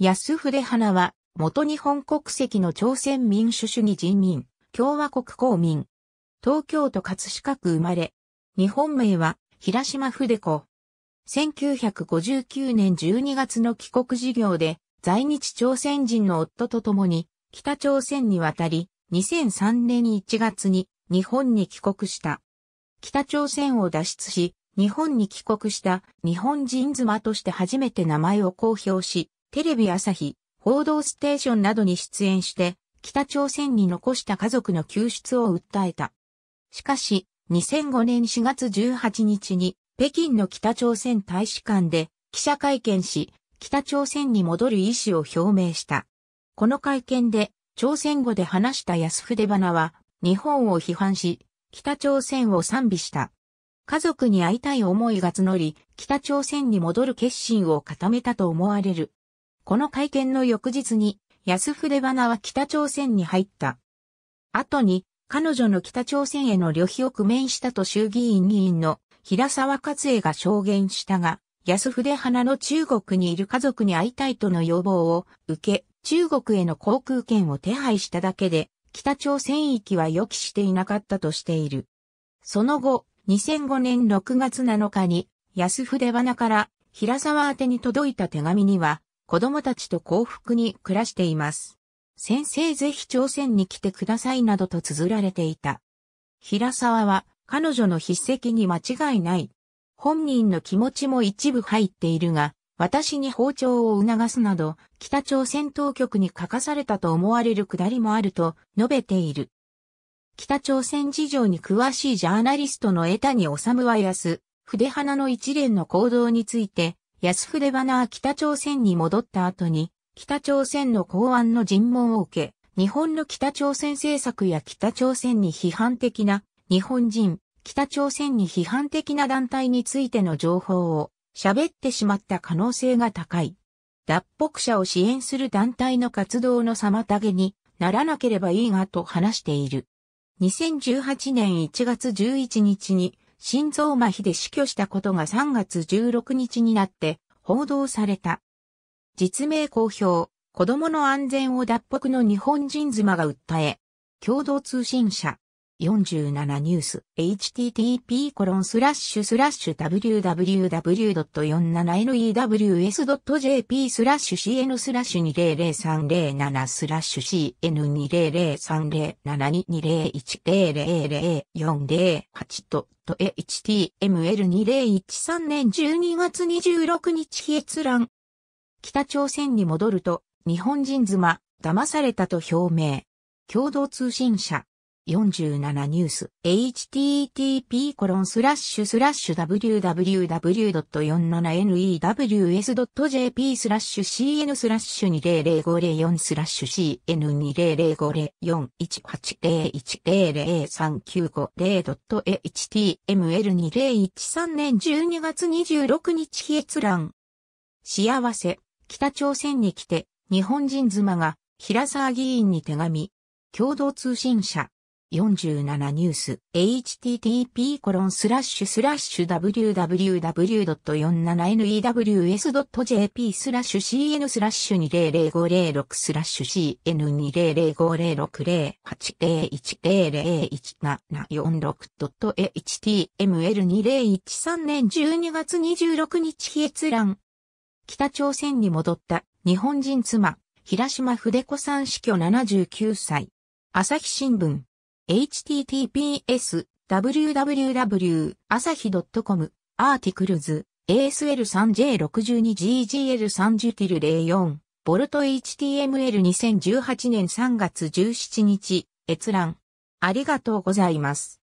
安筆花は、元日本国籍の朝鮮民主主義人民、共和国公民。東京都葛飾区生まれ。日本名は、平島筆子。1959年12月の帰国事業で、在日朝鮮人の夫と共に、北朝鮮に渡り、2003年1月に日本に帰国した。北朝鮮を脱出し、日本に帰国した日本人妻として初めて名前を公表し、テレビ朝日、報道ステーションなどに出演して、北朝鮮に残した家族の救出を訴えた。しかし、2005年4月18日に、北京の北朝鮮大使館で記者会見し、北朝鮮に戻る意思を表明した。この会見で、朝鮮語で話した安筆花は、日本を批判し、北朝鮮を賛美した。家族に会いたい思いが募り、北朝鮮に戻る決心を固めたと思われる。この会見の翌日に、安筆花は北朝鮮に入った。後に、彼女の北朝鮮への旅費を工面したと衆議院議員の平沢勝恵が証言したが、安筆花の中国にいる家族に会いたいとの要望を受け、中国への航空券を手配しただけで、北朝鮮域は予期していなかったとしている。その後、2005年6月7日に、安筆花から平沢宛に届いた手紙には、子供たちと幸福に暮らしています。先生ぜひ朝鮮に来てくださいなどと綴られていた。平沢は彼女の筆跡に間違いない。本人の気持ちも一部入っているが、私に包丁を促すなど、北朝鮮当局に書かされたと思われるくだりもあると述べている。北朝鮮事情に詳しいジャーナリストの江谷治は安、筆花の一連の行動について、安筆バナー北朝鮮に戻った後に、北朝鮮の公安の尋問を受け、日本の北朝鮮政策や北朝鮮に批判的な日本人、北朝鮮に批判的な団体についての情報を喋ってしまった可能性が高い。脱北者を支援する団体の活動の妨げにならなければいいがと話している。2018年1月11日に心臓麻痺で死去したことが3月16日になって報道された。実名公表、子供の安全を脱北の日本人妻が訴え、共同通信社、47ニュース http コロンスラッシュスラッシュ www.47news.jp スラッシュ cn スラッシュ2 0 0 3零7スラッシュ c n 2 0 0 3零7 2 2 0 1 0 0 0 4 0 8と html2013 年12月26日閲覧北朝鮮に戻ると日本人妻騙されたと表明共同通信社47ニュース http コロンスラッシュスラッシュ www.47news.jp スラッシュ cn スラッシュ20054スラッシュ cn200541801003950.html2013 年12月26日閲覧幸せ北朝鮮に来て日本人妻が平沢議員に手紙共同通信社47ニュース http コロンスラッシュスラッシュ www.47news.jp スラッシュ cn スラッシュ200506スラッシュ cn2005060801001746.html2013 年12月26日閲覧北朝鮮に戻った日本人妻平島筆子さん死去79歳。朝日新聞。https www 朝日 .com アーティクルズ ASL3J62GGL30-04 ボルト HTML2018 年3月17日閲覧ありがとうございます。